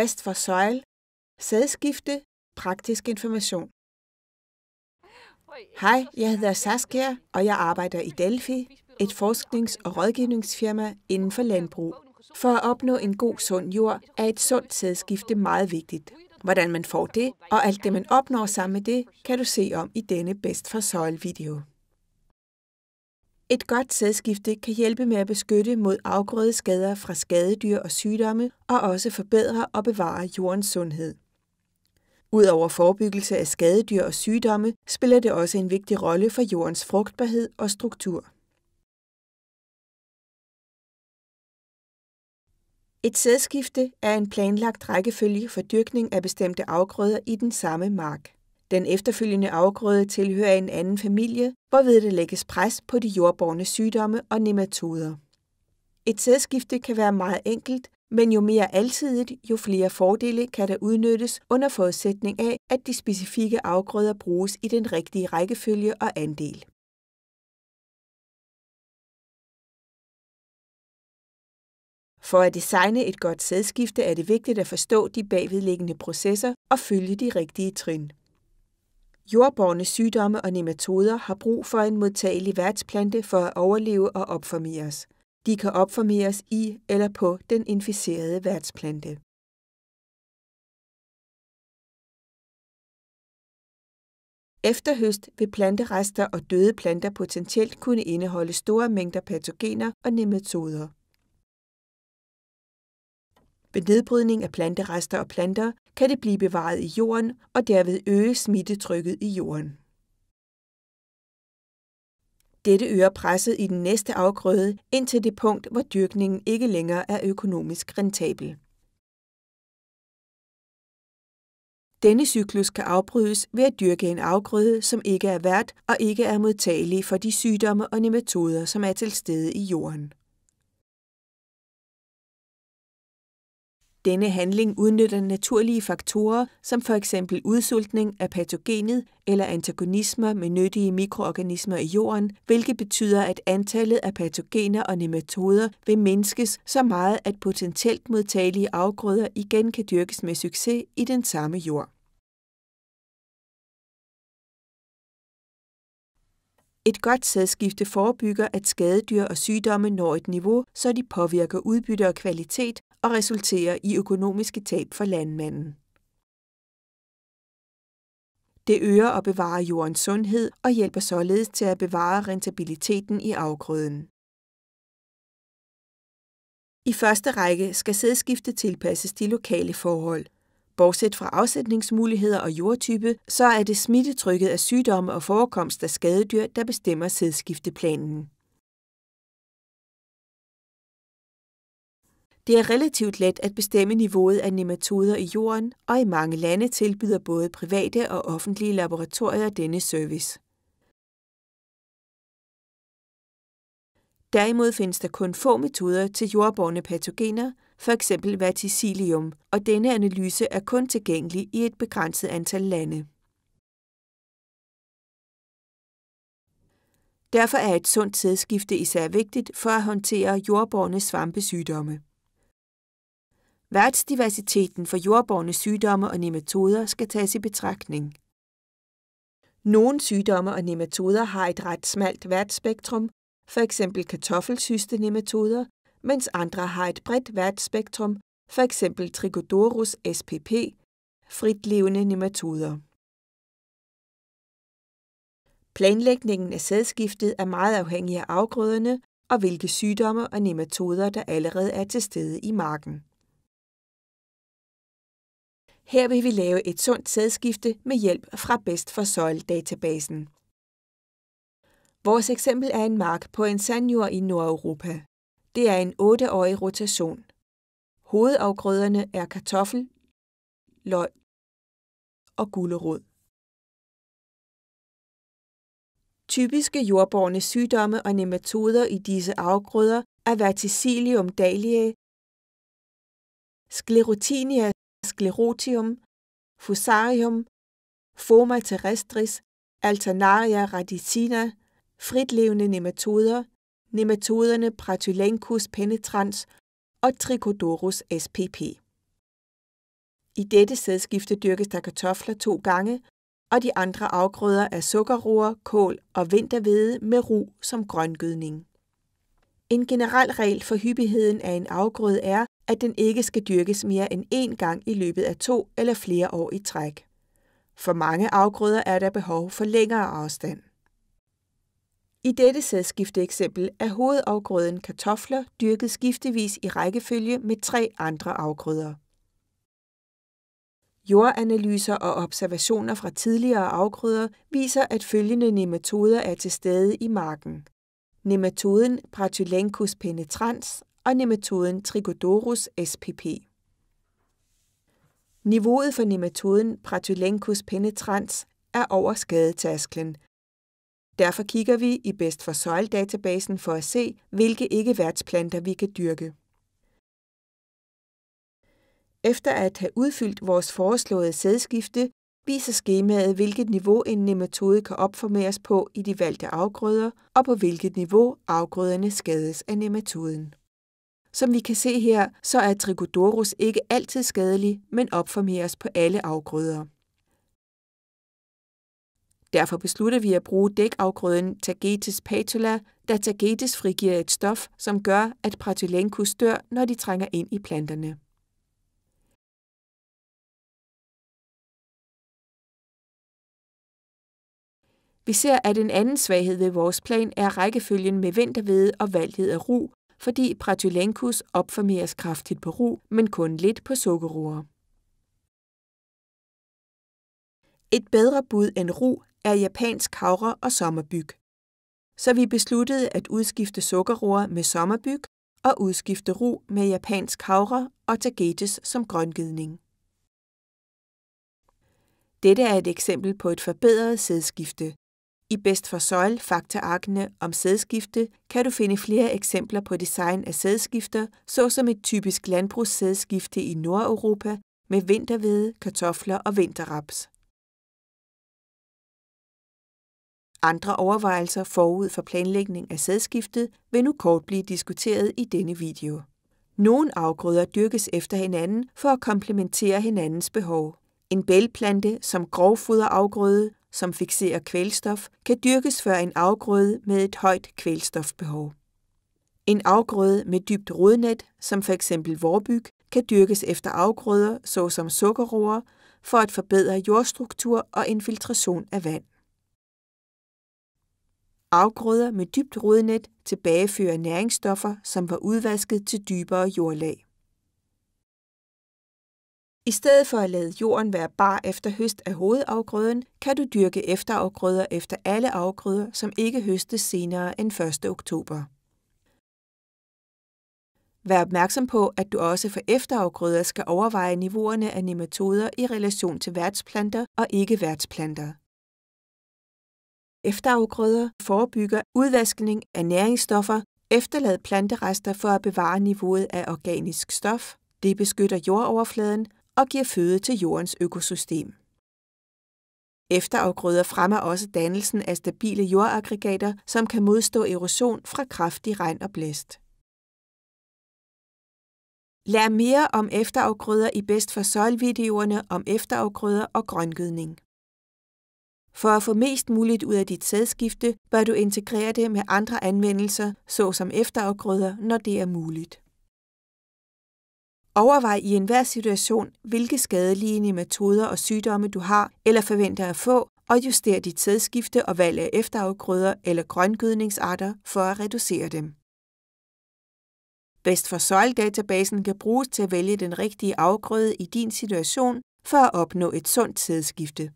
Best for Soil, sædskifte, praktisk information. Hej, jeg hedder Saskia, og jeg arbejder i Delphi, et forsknings- og rådgivningsfirma inden for landbrug. For at opnå en god, sund jord er et sundt sædskifte meget vigtigt. Hvordan man får det, og alt det, man opnår sammen med det, kan du se om i denne Best for Soil video. Et godt sædskifte kan hjælpe med at beskytte mod afgrødeskader fra skadedyr og sygdomme, og også forbedre og bevare jordens sundhed. Udover forebyggelse af skadedyr og sygdomme, spiller det også en vigtig rolle for jordens frugtbarhed og struktur. Et sædskifte er en planlagt rækkefølge for dyrkning af bestemte afgrøder i den samme mark. Den efterfølgende afgrøde tilhører en anden familie, hvorved det lægges pres på de jordborne sygdomme og nematoder. Et sædskifte kan være meget enkelt, men jo mere altidigt, jo flere fordele kan der udnyttes under forudsætning af, at de specifikke afgrøder bruges i den rigtige rækkefølge og andel. For at designe et godt sædskifte er det vigtigt at forstå de bagvedliggende processer og følge de rigtige trin. Jordborne sygdomme og nematoder har brug for en modtagelig værtsplante for at overleve og opformeres. De kan opformeres i eller på den inficerede værtsplante. Efter høst vil planterester og døde planter potentielt kunne indeholde store mængder patogener og nematoder. Ved nedbrydning af planterester og planter kan det blive bevaret i jorden og derved øge smittetrykket i jorden. Dette øger presset i den næste afgrøde indtil det punkt, hvor dyrkningen ikke længere er økonomisk rentabel. Denne cyklus kan afbrydes ved at dyrke en afgrøde, som ikke er vært og ikke er modtagelig for de sygdomme og nematoder, som er til stede i jorden. Denne handling udnytter naturlige faktorer, som for eksempel udsultning af patogenet eller antagonismer med nyttige mikroorganismer i jorden, hvilket betyder, at antallet af patogener og nematoder vil mindskes så meget, at potentielt modtagelige afgrøder igen kan dyrkes med succes i den samme jord. Et godt sædskifte forebygger, at skadedyr og sygdomme når et niveau, så de påvirker udbytte og kvalitet, og resulterer i økonomiske tab for landmanden. Det øger og bevarer jordens sundhed og hjælper således til at bevare rentabiliteten i afgrøden. I første række skal sædskifte tilpasses de lokale forhold. Bortset fra afsætningsmuligheder og jordtype, så er det smittetrykket af sygdomme og forekomst af skadedyr, der bestemmer sædskifteplanen. Det er relativt let at bestemme niveauet af nematoder i jorden, og i mange lande tilbyder både private og offentlige laboratorier denne service. Derimod findes der kun få metoder til jordborne patogener, f.eks. verticillium, og denne analyse er kun tilgængelig i et begrænset antal lande. Derfor er et sundt sædskifte især vigtigt for at håndtere jordborne svampesygdomme. Værtsdiversiteten for jordborne sygdomme og nematoder skal tages i betragtning. Nogle sygdomme og nematoder har et ret smalt værtsspektrum, f.eks. nematoder, mens andre har et bredt værtsspektrum, f.eks. Trigodorus spp, fritlevende nematoder. Planlægningen af sædskiftet er meget afhængig af afgrøderne og hvilke sygdomme og nematoder, der allerede er til stede i marken. Her vil vi lave et sundt sædskifte med hjælp fra Best for Soil-databasen. Vores eksempel er en mark på en sandjord i Nordeuropa. Det er en 8-årig rotation. Hovedafgrøderne er kartoffel, løg og gulerod. Typiske jordborne sygdomme og nematoder i disse afgrøder er verticillium dahliae, sclerotinia sclerotium, fusarium, forma terrestris, Alternaria radicina, fritlevende nematoder, nematoderne Pratylenchus penetrans og Trichodorus spp. I dette sædskifte dyrkes der kartofler to gange, og de andre afgrøder er sukkerroer, kål og vintervede med ru som grøngødning. En generel regel for hyppigheden af en afgrøde er, at den ikke skal dyrkes mere end én gang i løbet af to eller flere år i træk. For mange afgrøder er der behov for længere afstand. I dette sædskifte eksempel er hovedafgrøden kartofler dyrket skiftevis i rækkefølge med tre andre afgrøder. Jordanalyser og observationer fra tidligere afgrøder viser, at følgende nematoder er til stede i marken. Nematoden Pratylenchus penetrans og nematoden Trichodorus spp. Niveauet for nematoden Pratylenchus penetrans er over skadetasklen. Derfor kigger vi i Best for Soil-databasen for at se, hvilke ikke-værtsplanter vi kan dyrke. Efter at have udfyldt vores foreslåede sædskifte, viser skemaet, hvilket niveau en nematode kan opformeres på i de valgte afgrøder, og på hvilket niveau afgrøderne skades af nematoden. Som vi kan se her, så er Trichodorus ikke altid skadelig, men opformeres på alle afgrøder. Derfor beslutter vi at bruge dækafgrøden Tagetes patula, da Tagetes frigiver et stof, som gør, at Pratylenkus dør, når de trænger ind i planterne. Vi ser, at en anden svaghed ved vores plan er rækkefølgen med vintervede og valget af ru, fordi pratylenkus opformeres kraftigt på ro, men kun lidt på sukkerroer. Et bedre bud end ro er japansk havre og sommerbyg. Så vi besluttede at udskifte sukkerroer med sommerbyg og udskifte ro med japansk havre og tagetes som grøngydning. Dette er et eksempel på et forbedret sædskifte, i Best for Soil faktaarkene om sædskifte kan du finde flere eksempler på design af sædskifter, såsom et typisk landbrugssædskifte i Nordeuropa med vintervede, kartofler og vinterraps. Andre overvejelser forud for planlægning af sædskiftet vil nu kort blive diskuteret i denne video. Nogle afgrøder dyrkes efter hinanden for at komplementere hinandens behov. En bælplante som grovfoderafgrøde som fixerer kvælstof, kan dyrkes før en afgrøde med et højt kvælstofbehov. En afgrøde med dybt rodnet, som f.eks. vorbyg, kan dyrkes efter afgrøder såsom sukkerroer for at forbedre jordstruktur og infiltration af vand. Afgrøder med dybt rodnet tilbagefører næringsstoffer, som var udvasket til dybere jordlag. I stedet for at lade jorden være bar efter høst af hovedafgrøden, kan du dyrke efterafgrøder efter alle afgrøder, som ikke høstes senere end 1. oktober. Vær opmærksom på, at du også for efterafgrøder skal overveje niveauerne af nematoder i relation til værtsplanter og ikke-værtsplanter. Efterafgrøder forebygger udvaskning af næringsstoffer, efterlad planterester for at bevare niveauet af organisk stof, det beskytter jordoverfladen og giver føde til jordens økosystem. Efterafgrøder fremmer også dannelsen af stabile jordaggregater, som kan modstå erosion fra kraftig regn og blæst. Lær mere om efterafgrøder i Bedst for Soil-videoerne om efterafgrøder og grøngødning. For at få mest muligt ud af dit sædskifte, bør du integrere det med andre anvendelser, såsom efterafgrøder, når det er muligt. Overvej i enhver situation, hvilke skadelige metoder og sygdomme du har eller forventer at få, og juster dit sædskifte og valg af efterafgrøder eller grøngødningsarter for at reducere dem. Best for Soil-databasen kan bruges til at vælge den rigtige afgrøde i din situation for at opnå et sundt sædskifte.